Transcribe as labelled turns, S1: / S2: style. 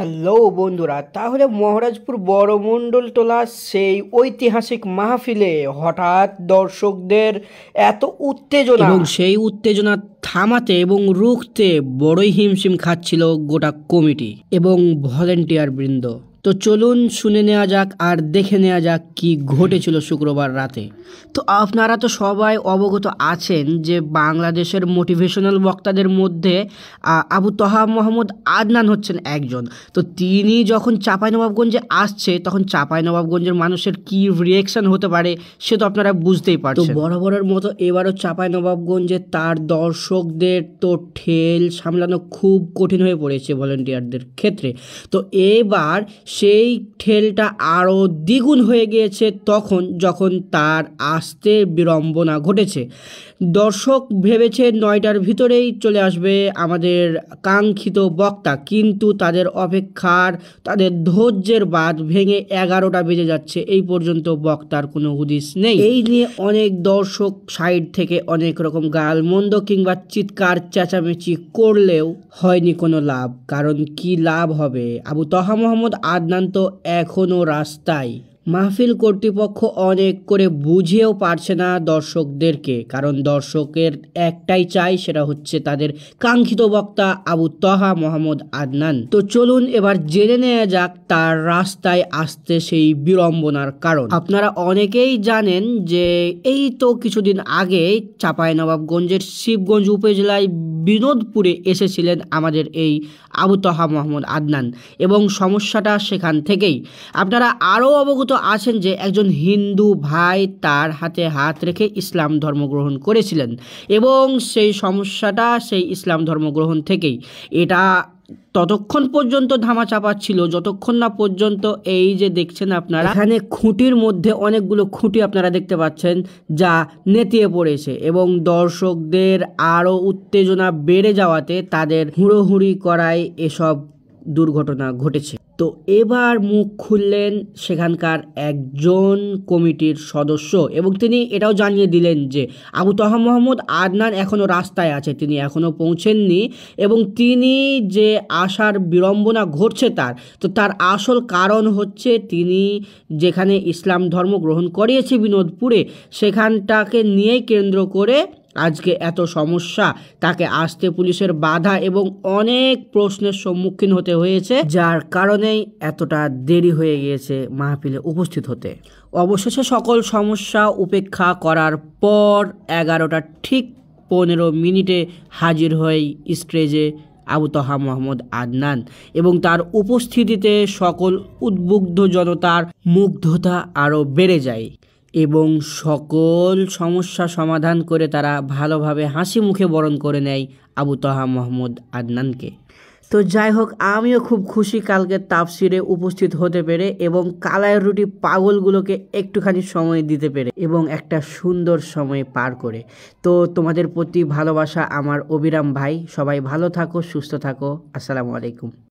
S1: hello বন্ধুরা তাহলে মহারাজপুর বড়মণ্ডল তোলা সেই ঐতিহাসিক মাহফিলে হঠাৎ দর্শকদের এত উত্তেজনা এবং সেই উত্তেজনা থামাতে এবং রুখতে বড়ই হিমশিম খাচ্ছিল গোটা কমিটি এবং ভলেন্টিয়ার বৃন্দ তো চলুন শুনে নেওয়া যাক আর দেখে নেওয়া যাক কি ঘটেছিল শুক্রবার রাতে তো আপনারা তো সবাই অবগত আছেন যে বাংলাদেশের মোটিভেশনাল বক্তাদের মধ্যে আবু তহা মোহাম্মদ আদনান হচ্ছেন একজন তো তিনি যখন নবাবগঞ্জে আসছে তখন নবাবগঞ্জের মানুষের কি রিয়েকশন হতে পারে সে তো আপনারা বুঝতেই পারছেন বরাবরের মতো এবারও নবাবগঞ্জে তার দর্শকদের তো ঠেল সামলানো খুব কঠিন হয়ে পড়েছে ভলেন্টিয়ারদের ক্ষেত্রে তো এবার সেই ঠেলটা আরও দ্বিগুণ হয়ে গিয়েছে তখন যখন তার আসতে বিড়ম্বনা ঘটেছে দর্শক ভেবেছে নয়টার ভিতরেই চলে আসবে আমাদের কাঙ্ক্ষিত বক্তা কিন্তু তাদের অপেক্ষার তাদের ধৈর্যের বাদ ভেঙে এগারোটা বেজে যাচ্ছে এই পর্যন্ত বক্তার কোনো উদিস নেই এই নিয়ে অনেক দর্শক সাইড থেকে অনেক রকম গাল মন্দ কিংবা চিৎকার চেঁচামেচি করলেও হয়নি কোনো লাভ কারণ কি লাভ হবে আবু তহা মোহাম্মদ আদনান তো এখনও রাস্তায় মাহফিল কর্তৃপক্ষ অনেক করে বুঝেও পারছে না দর্শকদেরকে কারণ দর্শকের একটাই চাই সেটা হচ্ছে তাদের কাঙ্ক্ষিত বক্তা আবু তহা মোহাম্মদ আদনান তো চলুন এবার জেনে নেওয়া যাক তার রাস্তায় আসতে সেই বিড়ম্বনার কারণ আপনারা অনেকেই জানেন যে এই তো কিছুদিন আগে চাঁপাইনবাবগঞ্জের শিবগঞ্জ উপজেলায় বিনোদপুরে এসেছিলেন আমাদের এই আবু তহা মোহাম্মদ আদনান এবং সমস্যাটা সেখান থেকেই আপনারা আরও অবগত আছেন যে একজন হিন্দু ভাই তার হাতে হাত রেখে ইসলাম ধর্ম গ্রহণ করেছিলেন এবং সেই সমস্যাটা সেই ইসলাম ধর্ম গ্রহণ থেকেই এটা ততক্ষণ পর্যন্ত ধামা চাপা ছিল যতক্ষণ না পর্যন্ত এই যে দেখছেন আপনারা এখানে খুঁটির মধ্যে অনেকগুলো খুঁটি আপনারা দেখতে পাচ্ছেন যা নেতিয়ে পড়েছে এবং দর্শকদের আরও উত্তেজনা বেড়ে যাওয়াতে তাদের হুড়োহুড়ি করায় এসব দুর্ঘটনা ঘটেছে তো এবার মুখ খুললেন সেখানকার একজন কমিটির সদস্য এবং তিনি এটাও জানিয়ে দিলেন যে আবু তহা মোহাম্মদ আদনান এখনও রাস্তায় আছে তিনি এখনও পৌঁছেননি এবং তিনি যে আসার বিড়ম্বনা ঘটছে তার তো তার আসল কারণ হচ্ছে তিনি যেখানে ইসলাম ধর্ম গ্রহণ করিয়েছে বিনোদপুরে সেখানটাকে নিয়েই কেন্দ্র করে আজকে এত সমস্যা তাকে আসতে পুলিশের বাধা এবং অনেক প্রশ্নের সম্মুখীন হতে হয়েছে যার কারণেই এতটা দেরি হয়ে গিয়েছে মাহফিলে উপস্থিত হতে অবশেষে সকল সমস্যা উপেক্ষা করার পর এগারোটা ঠিক পনেরো মিনিটে হাজির হয় স্টেজে আবু তহা মোহাম্মদ আদনান এবং তার উপস্থিতিতে সকল উদ্বুদ্ধ জনতার মুগ্ধতা আরও বেড়ে যায় এবং সকল সমস্যা সমাধান করে তারা ভালোভাবে হাসি মুখে বরণ করে নেয় আবু তাহা মোহাম্মদ আদনানকে তো যাই হোক আমিও খুব খুশি কালকে তাপসিরে উপস্থিত হতে পেরে এবং কালায়ের রুটি পাগলগুলোকে একটুখানি সময় দিতে পেরে এবং একটা সুন্দর সময় পার করে তো তোমাদের প্রতি ভালোবাসা আমার অবিরাম ভাই সবাই ভালো থাকো সুস্থ থাকো আসসালামু আলাইকুম